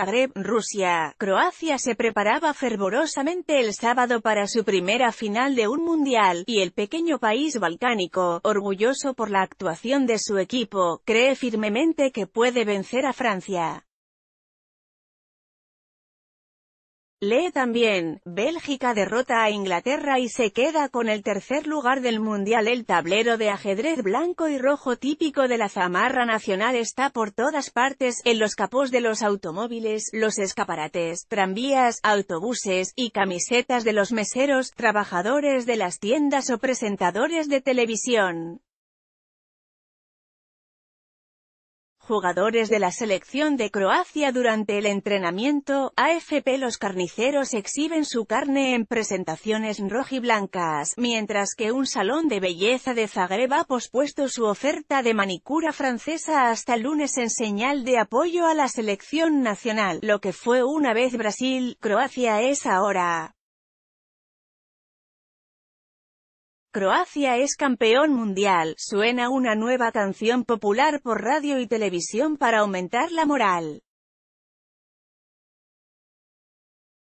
Zagreb, Rusia, Croacia se preparaba fervorosamente el sábado para su primera final de un mundial, y el pequeño país balcánico, orgulloso por la actuación de su equipo, cree firmemente que puede vencer a Francia. Lee también, Bélgica derrota a Inglaterra y se queda con el tercer lugar del Mundial. El tablero de ajedrez blanco y rojo típico de la zamarra nacional está por todas partes, en los capós de los automóviles, los escaparates, tranvías, autobuses, y camisetas de los meseros, trabajadores de las tiendas o presentadores de televisión. Jugadores de la selección de Croacia durante el entrenamiento, AFP Los carniceros exhiben su carne en presentaciones rojiblancas, mientras que un salón de belleza de Zagreb ha pospuesto su oferta de manicura francesa hasta el lunes en señal de apoyo a la selección nacional, lo que fue una vez Brasil, Croacia es ahora. Croacia es campeón mundial, suena una nueva canción popular por radio y televisión para aumentar la moral.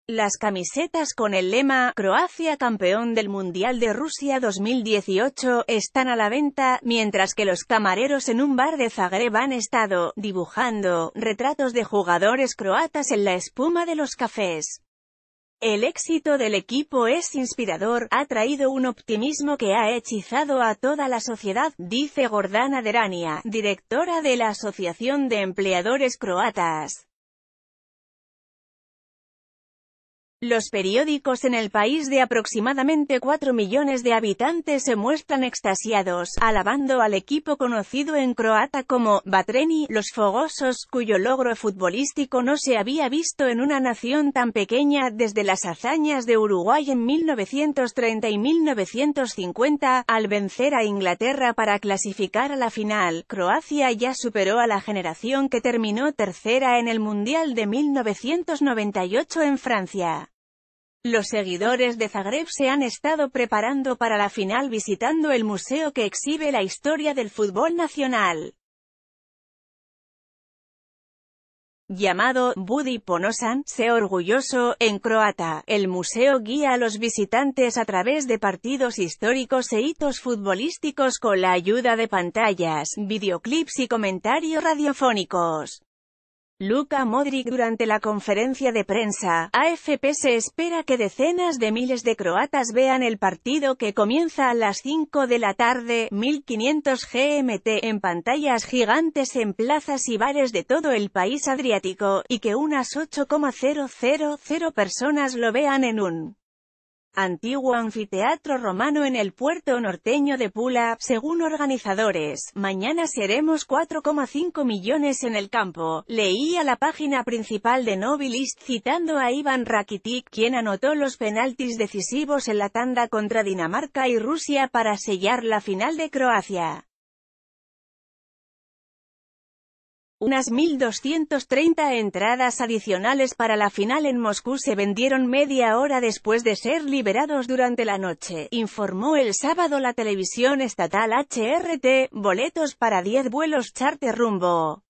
Las camisetas con el lema Croacia campeón del Mundial de Rusia 2018 están a la venta, mientras que los camareros en un bar de Zagreb han estado dibujando retratos de jugadores croatas en la espuma de los cafés. El éxito del equipo es inspirador, ha traído un optimismo que ha hechizado a toda la sociedad, dice Gordana Derania, directora de la Asociación de Empleadores Croatas. Los periódicos en el país de aproximadamente 4 millones de habitantes se muestran extasiados, alabando al equipo conocido en croata como Batreni, los fogosos, cuyo logro futbolístico no se había visto en una nación tan pequeña desde las hazañas de Uruguay en 1930 y 1950, al vencer a Inglaterra para clasificar a la final. Croacia ya superó a la generación que terminó tercera en el Mundial de 1998 en Francia. Los seguidores de Zagreb se han estado preparando para la final visitando el museo que exhibe la historia del fútbol nacional. llamado Budi Ponosan, se orgulloso, en croata. El museo guía a los visitantes a través de partidos históricos e hitos futbolísticos con la ayuda de pantallas, videoclips y comentarios radiofónicos. Luca Modric durante la conferencia de prensa, AFP se espera que decenas de miles de croatas vean el partido que comienza a las 5 de la tarde, 1500 GMT, en pantallas gigantes en plazas y bares de todo el país adriático, y que unas 8,000 personas lo vean en un Antiguo anfiteatro romano en el puerto norteño de Pula, según organizadores, mañana seremos 4,5 millones en el campo, leía la página principal de Nobilist citando a Ivan Rakitic quien anotó los penaltis decisivos en la tanda contra Dinamarca y Rusia para sellar la final de Croacia. Unas 1.230 entradas adicionales para la final en Moscú se vendieron media hora después de ser liberados durante la noche, informó el sábado la televisión estatal HRT, boletos para 10 vuelos charter rumbo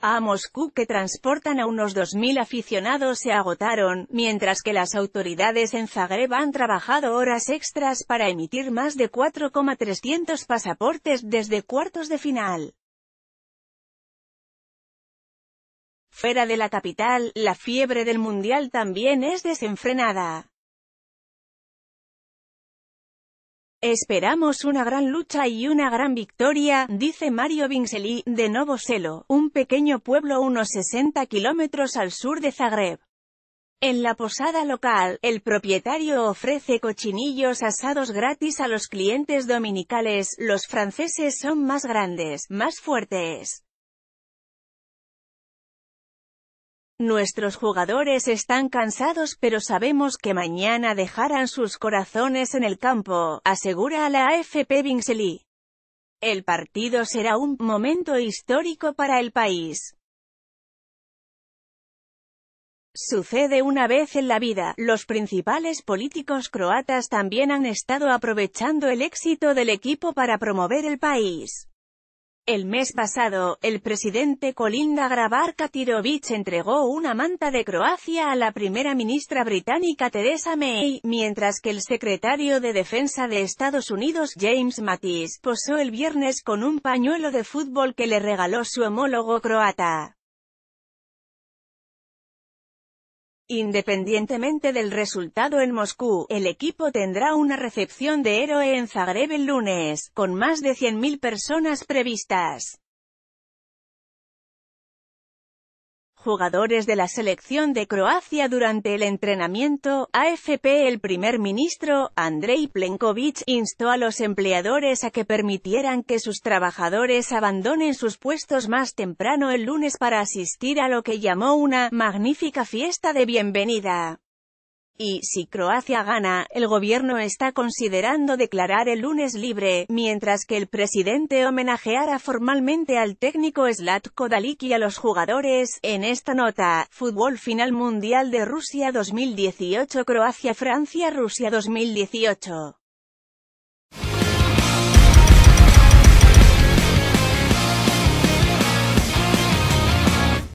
a Moscú que transportan a unos 2.000 aficionados se agotaron, mientras que las autoridades en Zagreb han trabajado horas extras para emitir más de 4,300 pasaportes desde cuartos de final. Fuera de la capital, la fiebre del mundial también es desenfrenada. Esperamos una gran lucha y una gran victoria, dice Mario Vinceli, de Novo Selo, un pequeño pueblo unos 60 kilómetros al sur de Zagreb. En la posada local, el propietario ofrece cochinillos asados gratis a los clientes dominicales, los franceses son más grandes, más fuertes. Nuestros jugadores están cansados pero sabemos que mañana dejarán sus corazones en el campo, asegura la AFP Vinceli. El partido será un momento histórico para el país. Sucede una vez en la vida, los principales políticos croatas también han estado aprovechando el éxito del equipo para promover el país. El mes pasado, el presidente Kolinda Grabar-Katirovic entregó una manta de Croacia a la primera ministra británica Theresa May, mientras que el secretario de Defensa de Estados Unidos James Mattis posó el viernes con un pañuelo de fútbol que le regaló su homólogo croata. Independientemente del resultado en Moscú, el equipo tendrá una recepción de héroe en Zagreb el lunes, con más de 100.000 personas previstas. jugadores de la selección de Croacia durante el entrenamiento, AFP el primer ministro, Andrei Plenkovich, instó a los empleadores a que permitieran que sus trabajadores abandonen sus puestos más temprano el lunes para asistir a lo que llamó una «magnífica fiesta de bienvenida» y, si Croacia gana, el gobierno está considerando declarar el lunes libre, mientras que el presidente homenajeara formalmente al técnico Slatko Dalic y a los jugadores. En esta nota, Fútbol Final Mundial de Rusia 2018 Croacia-Francia Rusia 2018